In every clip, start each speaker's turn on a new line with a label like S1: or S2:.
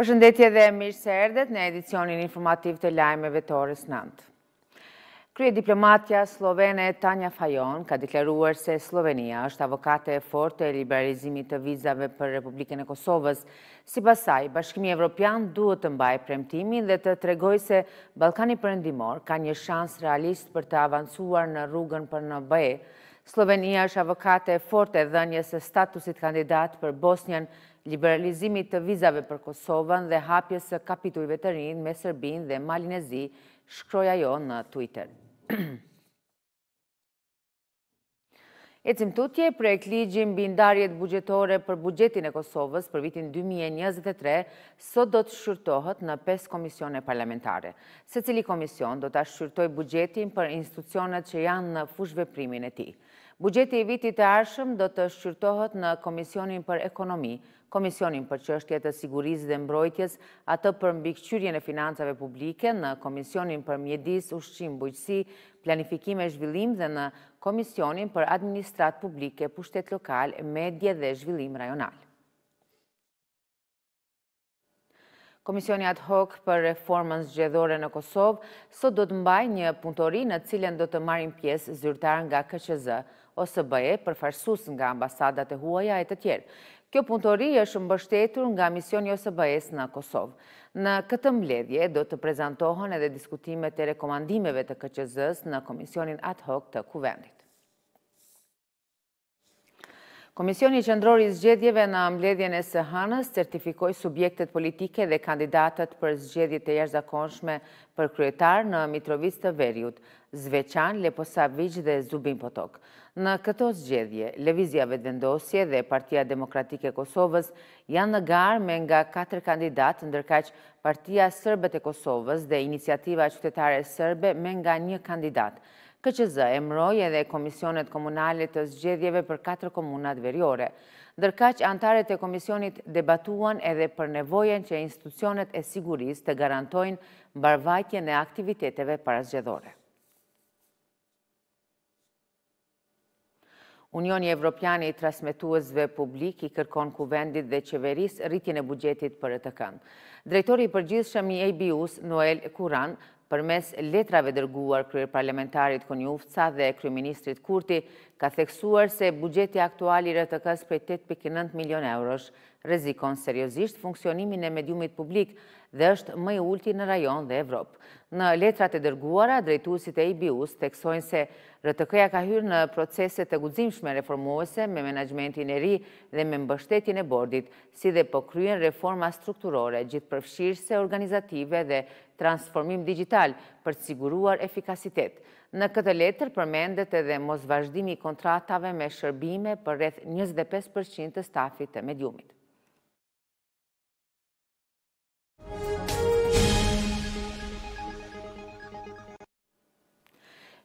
S1: Përshëndetje dhe mirë se erdet në edicionin informativ të lajmeve të orës 9. Krye diplomatja Slovene Tanja Fajon ka deklaruar se Slovenia është avokate e forte e liberalizimit të vizave për Republikën e Kosovës. Si pasaj, Bashkimi Evropian duhet të mbaj premtimin dhe të tregoj se Balkani përëndimor ka një shans realist për të avancuar në rrugën për në bëje. Slovenia është avokate e forte dhe njëse statusit kandidat për Bosnjën liberalizimit të vizave për Kosovën dhe hapjes së kapitujve të rinë me Serbin dhe Malinezi, shkroja jo në Twitter. E cimtutje, projekt ligjim bindarjet bugjetore për bugjetin e Kosovës për vitin 2023, sot do të shqyrtohet në 5 komisione parlamentare. Se cili komision do të shqyrtoj bugjetin për institucionet që janë në fushve primin e ti. Bugjeti i vitit e arshëm do të shqyrtohet në Komisionin për Ekonomi, Komisionin për qështjet e sigurizit dhe mbrojtjes, atë për mbikqyrien e financave publike, në Komisionin për mjedis, ushqim, bujqësi, planifikim e zhvillim dhe në Komisionin për administrat publike, pushtet lokal, medje dhe zhvillim rajonal. Komisioni ad hoc për reformën zgjedhore në Kosovë, sot do të mbaj një puntori në cilën do të marim pjesë zyrtar nga KCZ, ose bëje për farsus nga ambasadat e huaja e të tjerë. Kjo punëtori është mbështetur nga mision JOSBS në Kosovë. Në këtë mbledhje do të prezentohen edhe diskutimet e rekomandimeve të KQZ-s në Komisionin Ad-Hoc të Kuvendit. Komisioni qëndrori zgjedjeve në mbledhjen e së hanës certifikoj subjektet politike dhe kandidatët për zgjedjit e jashtë zakonshme për kryetar në Mitrovic të Verjut, Zveçan, Leposavic dhe Zubin Potok. Në këto zgjedje, Levizia Vedendosje dhe Partia Demokratike Kosovës janë në garë me nga 4 kandidatë ndërkaq Partia Sërbet e Kosovës dhe Iniciativa Qytetare Sërbe me nga një kandidatë. KQZ e edhe Komisionet Komunale të zgjedhjeve për 4 komunat verjore, dërka që antaret e komisionit debatuan edhe për nevojen që institucionet e siguris të garantojnë barvajtje në aktiviteteve para zgjedhore. Unioni Evropiani i trasmetuësve publik i kërkon kuvendit dhe qeveris rritin e bugjetit për e të këndë. Drejtori i përgjithshëm i ABU-s, Noel Kuran, për mes letrave dërguar kërë parlamentarit Konjufca dhe kërë ministrit Kurti ka theksuar se bugjeti aktual i RTK-s për 8.9 milion eurosh rezikon seriosisht funksionimin e mediumit publik dhe është më i ulti në rajon dhe Evropë. Në letrat e dërguara, drejtusit e IBU-s teksojnë se RTK-ja ka hyrë në proceset të guzimshme reformuese me menajmentin e ri dhe me mbështetin e bordit, si dhe po kryen reforma strukturore, gjithë përfshirëse organizative dhe transformim digital, për të siguruar efikasitet. Në këtë letër përmendet edhe mos vazhdimi kontratave me shërbime për rreth 25% të stafit të mediumit.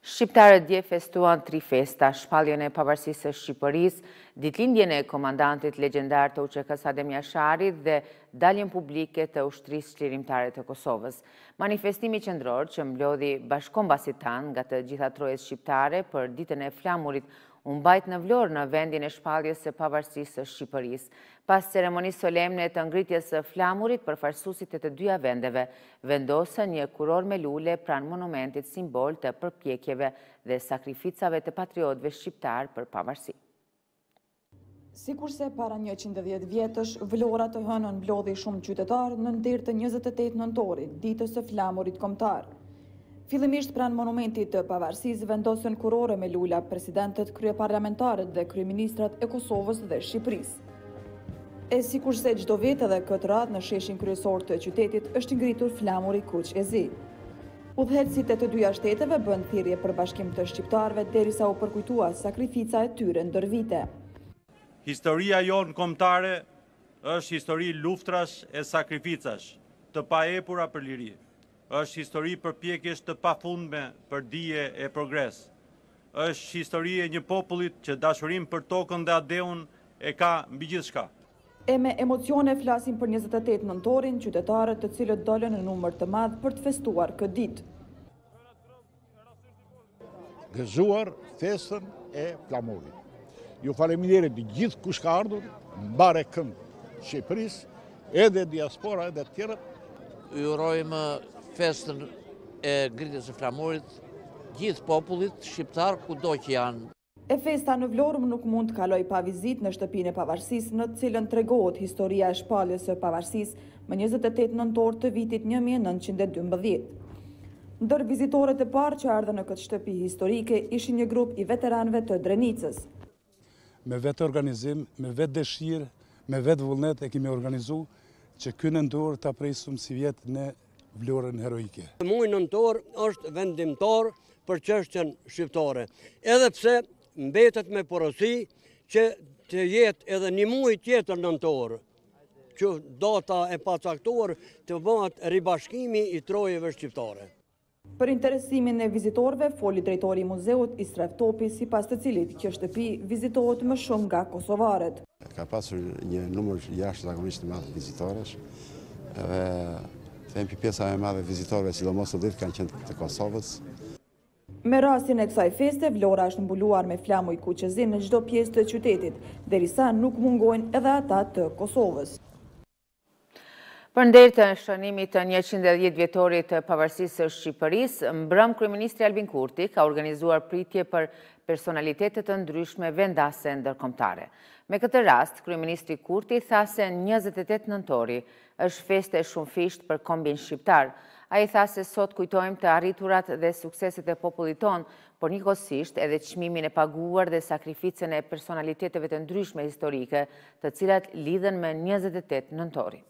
S1: Shqiptarët dje festuan tri festa, shpaljën e pavarësisë Shqipëris, ditlindjen e komandantit legendar të UQKS Adem Jashari dhe daljen publike të ushtrisë qlirimtare të Kosovës. Manifestimi qëndror që mblodhi bashkombasitan tanë nga të gjitha trojes shqiptare për ditën e flamurit unë bajt në vlorë në vendin e shpaljes e pavarësisë Shqipëris. Pas ceremoni solemne të ngritjes flamurit për farsusit e të dyja vendeve, vendosa një kuror me lule pran monumentit simbol të përpjekjeve dhe sakrificave të patriotve shqiptar për pavarësi.
S2: Si kurse para 110 vjetësh, vlora të hënën blodhi shumë qytetarë në ndirë të 28 nëntorit, ditës e flamurit komtarë. Fillimisht pranë monumentit të pavarësisë vendosën kurore me lula presidentët, parlamentarët dhe kryeministrat e Kosovës dhe Shqipërisë. E si kurse gjdo vetë edhe këtë ratë në sheshin kryesor të qytetit është ngritur flamur i kuq e zi. Udhëhetësit e të duja shteteve bënd thirje për bashkim të shqiptarve derisa u përkujtua sakrifica e tyre në dërvite.
S3: Historia jo në komtare është histori luftrash e sakrificash të pa pura për lirijë është histori për të pa për dije e progres. është histori e një popullit që dashurim për tokën dhe adeun e ka mbi gjithë shka.
S2: E me emocione flasim për 28 nëntorin, qytetarët të cilët dole në numër të madhë për të festuar këtë ditë. Gëzuar festën e flamurit. Ju faleminjerit të gjithë kushka ardhur,
S3: mbare këmë Shqipëris, edhe diaspora edhe të tjera. Ju rojmë festën e gritës e flamurit gjithë popullit shqiptar ku do që janë.
S2: E festa në Vlorëm nuk mund të kaloj pa vizit në shtëpin e pavarsis në cilën të regohet historia e shpaljes e pavarsis më 28 nëntor të vitit 1912. Ndër vizitorët e parë që ardhe në këtë shtëpi historike, ishi një grup i veteranve të drenicës. Me vetë organizim, me vetë dëshirë, me vetë vullnet e kemi organizu që kënë ndurë të apresum si vjetë në
S3: vlorën heroike. Mujë nëntor është vendimtor për qështën shqiptare, edhe pse mbetet me porosi që të jetë edhe një mujë tjetër nëntor, që data e pacaktor të bëhat ribashkimi i trojeve shqiptare.
S2: Për interesimin e vizitorve, foli drejtori i muzeut Israf Topi, si pas të cilit që shtëpi vizitohet më shumë nga Kosovaret. Ka pasur një numër jashtë të akumisht të matë vizitorës, them pi pjesa e madhe vizitorve, sidomos të ditë kanë qenë të Kosovës. Me rasin e kësaj feste, Vlora është mbuluar me flamu i kuqezin në gjdo pjesë të qytetit, derisa nuk mungojnë edhe ata të Kosovës.
S1: Për ndërë të shënimit të 110 vjetorit pavarësisë Shqipëris, mbrëm Kryministri Albin Kurti ka organizuar pritje për personalitetet të ndryshme vendase ndërkomtare. Me këtë rast, Kryeministri Kurti tha se 28 nëntori është feste shumë fisht për kombin shqiptar. A i tha se sot kujtojmë të arriturat dhe sukseset e popullit ton, por një kosisht edhe qmimin e paguar dhe sakrificën e personaliteteve të ndryshme historike të cilat lidhen me 28 nëntori.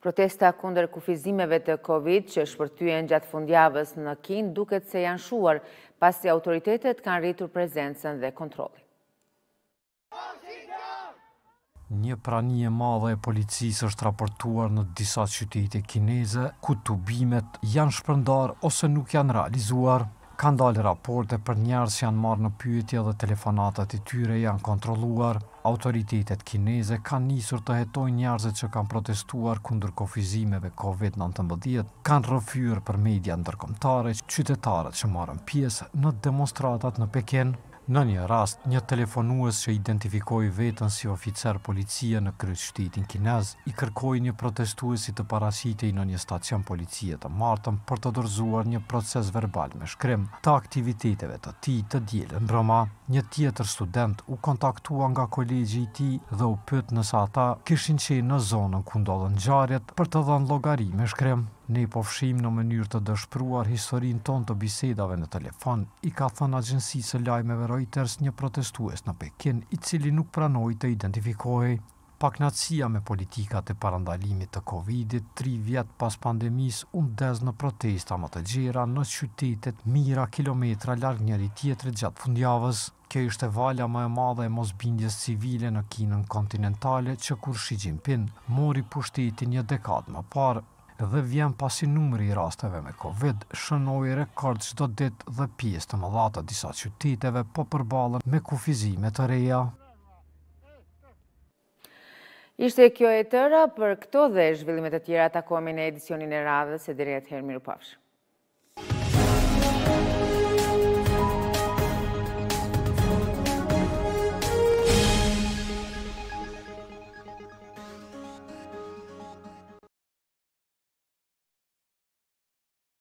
S1: Protesta kunder kufizimeve të Covid që shpërtyen gjatë fundjavës në Kin duket se janë shuar pasi autoritetet kanë rritur prezencën dhe kontrolin.
S3: Një prani e madhe e policisë është raportuar në disa qytete kineze, ku bimet janë shpërndar ose nuk janë realizuar. Kanë dalë raporte për njerës që janë marë në pyetje dhe telefonatat i tyre janë kontroluar. Autoritetet kineze kanë njësur të hetojnë njarëzit që kanë protestuar kundër kofizimeve COVID-19, kanë rëfyrë për media ndërkomtare, qytetarët që marën pjesë në demonstratat në Pekin, Në një rast, një telefonues që identifikoi vetën si oficer policie në kryet shtetin kinez, i kërkoi një protestuesi të parasitej në një stacion policie të martëm për të dorëzuar një proces verbal me shkrim të aktiviteteve të tij të dielën Roma. Një tjetër student u kontaktua nga kolegji i tij dhe u pyet nëse ata kishin qenë në zonën ku gjarjet ngjarjet për të dhënë logari me shkrim. Ne pofshim në mënyrë të dëshpëruar historinë tonë të bisedave në telefon, i ka thënë agjencisë së lajmeve Reuters një protestues në Pekin, i cili nuk pranoi të identifikohej. Paknatësia me politikat e parandalimit të Covidit tri vjet pas pandemis u ndez në protesta më të gjera në qytetet mijëra kilometra larg njëri tjetrit gjatë fundjavës. Kjo ishte vala më e madhe e mosbindjes civile në Kinën kontinentale që kur Xi Jinping mori pushtetin një dekadë më parë dhe vjen pasi numri i rasteve me Covid, shënoi rekord çdo ditë dhe pjesë të mëdha të disa qyteteve po përballen me kufizime të reja.
S1: Ishte kjo e tëra për këto dhe zhvillimet e tjera takohemi në edicionin e radhës së deri atëherë mirupafshim.